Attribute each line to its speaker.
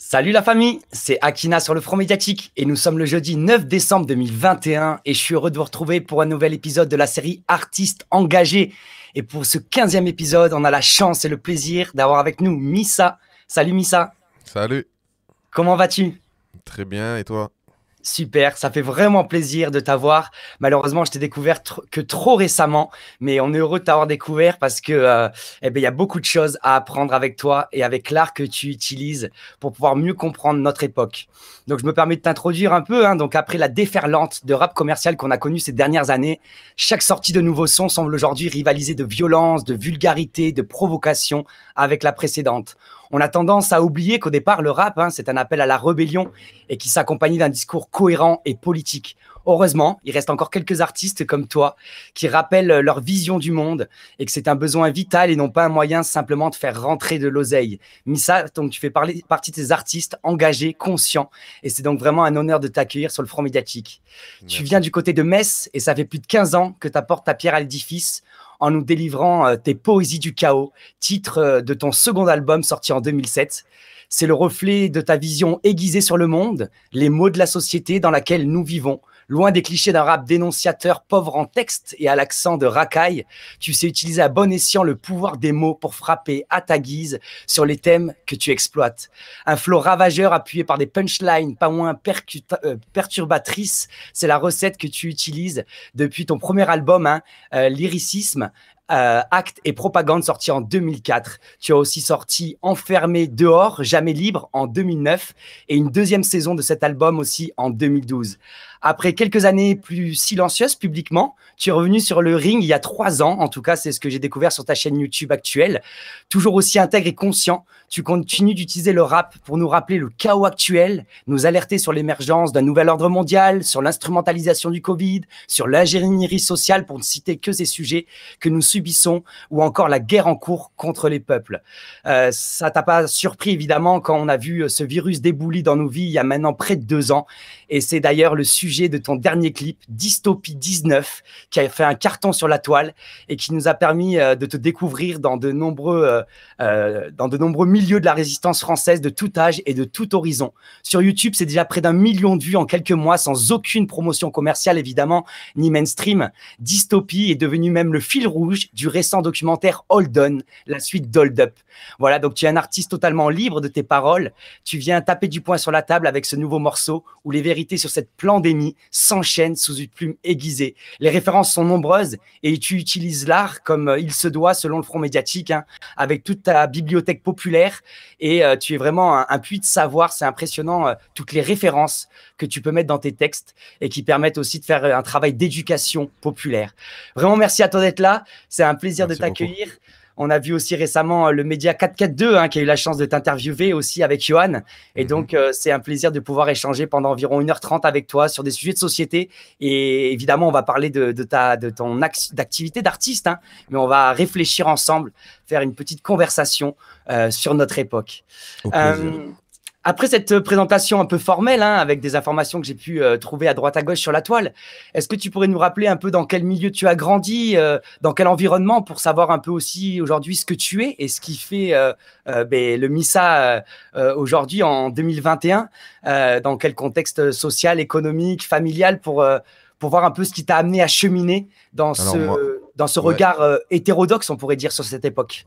Speaker 1: Salut la famille, c'est Akina sur le front médiatique et nous sommes le jeudi 9 décembre 2021 et je suis heureux de vous retrouver pour un nouvel épisode de la série Artistes engagés. Et pour ce 15e épisode, on a la chance et le plaisir d'avoir avec nous Missa. Salut Missa. Salut. Comment vas-tu Très bien et toi Super, ça fait vraiment plaisir de t'avoir. Malheureusement, je t'ai découvert que trop récemment, mais on est heureux de t'avoir découvert parce que euh, eh ben, il y a beaucoup de choses à apprendre avec toi et avec l'art que tu utilises pour pouvoir mieux comprendre notre époque. Donc, je me permets de t'introduire un peu. Hein, donc, après la déferlante de rap commercial qu'on a connue ces dernières années, chaque sortie de nouveaux son semble aujourd'hui rivaliser de violence, de vulgarité, de provocation avec la précédente on a tendance à oublier qu'au départ, le rap, hein, c'est un appel à la rébellion et qui s'accompagne d'un discours cohérent et politique. Heureusement, il reste encore quelques artistes comme toi qui rappellent leur vision du monde et que c'est un besoin vital et non pas un moyen simplement de faire rentrer de l'oseille. Missa, donc tu fais parler, partie de artistes engagés, conscients et c'est donc vraiment un honneur de t'accueillir sur le front médiatique. Tu viens du côté de Metz et ça fait plus de 15 ans que tu apportes ta pierre à l'édifice en nous délivrant euh, tes poésies du chaos, titre euh, de ton second album sorti en 2007. C'est le reflet de ta vision aiguisée sur le monde, les maux de la société dans laquelle nous vivons, Loin des clichés d'un rap dénonciateur pauvre en texte et à l'accent de racaille, tu sais utiliser à bon escient le pouvoir des mots pour frapper à ta guise sur les thèmes que tu exploites. Un flow ravageur appuyé par des punchlines pas moins euh, perturbatrices, c'est la recette que tu utilises depuis ton premier album, hein, euh, Lyricisme, euh, Acte et Propagande sorti en 2004. Tu as aussi sorti Enfermé dehors, Jamais libre en 2009 et une deuxième saison de cet album aussi en 2012. Après quelques années plus silencieuses publiquement, tu es revenu sur le ring il y a trois ans. En tout cas, c'est ce que j'ai découvert sur ta chaîne YouTube actuelle. Toujours aussi intègre et conscient, tu continues d'utiliser le rap pour nous rappeler le chaos actuel, nous alerter sur l'émergence d'un nouvel ordre mondial, sur l'instrumentalisation du Covid, sur l'ingénierie sociale, pour ne citer que ces sujets que nous subissons, ou encore la guerre en cours contre les peuples. Euh, ça t'a pas surpris, évidemment, quand on a vu euh, ce virus débouli dans nos vies il y a maintenant près de deux ans. Et c'est d'ailleurs le sujet de ton dernier clip, Dystopie 19, qui a fait un carton sur la toile et qui nous a permis euh, de te découvrir dans de, nombreux, euh, euh, dans de nombreux milieux de la résistance française de tout âge et de tout horizon. Sur YouTube, c'est déjà près d'un million de vues en quelques mois, sans aucune promotion commerciale évidemment, ni mainstream. Dystopie est devenu même le fil rouge du récent documentaire Hold On, la suite d'Hold Up. Voilà, donc tu es un artiste totalement libre de tes paroles. Tu viens taper du poing sur la table avec ce nouveau morceau où les vérités sur cette pandémie S'enchaîne sous une plume aiguisée. Les références sont nombreuses et tu utilises l'art comme euh, il se doit selon le front médiatique, hein, avec toute ta bibliothèque populaire et euh, tu es vraiment un, puits de savoir. C'est impressionnant euh, toutes les références que tu peux mettre dans tes textes et qui permettent aussi de faire un travail d'éducation populaire. Vraiment, merci à toi d'être là. C'est un plaisir de t'accueillir. On a vu aussi récemment euh, le média 442 hein, qui a eu la chance de t'interviewer aussi avec Johan. Et mhm. donc, euh, c'est un plaisir de pouvoir échanger pendant environ 1h30 avec toi sur des sujets de société. Et évidemment, on va parler de, ta, de ton activité d'artiste, hein. mais on va réfléchir ensemble, faire une petite conversation euh, sur notre époque. Après cette euh, présentation un peu formelle, hein, avec des informations que j'ai pu euh, trouver à droite à gauche sur la toile, est-ce que tu pourrais nous rappeler un peu dans quel milieu tu as grandi, euh, dans quel environnement, pour savoir un peu aussi aujourd'hui ce que tu es et ce qui fait ben, le MISA aujourd'hui en 2021, dans quel contexte social, économique, familial, pour, pour voir un peu ce qui t'a amené à cheminer dans ce, dans ce regard hétérodoxe, on pourrait dire, sur cette époque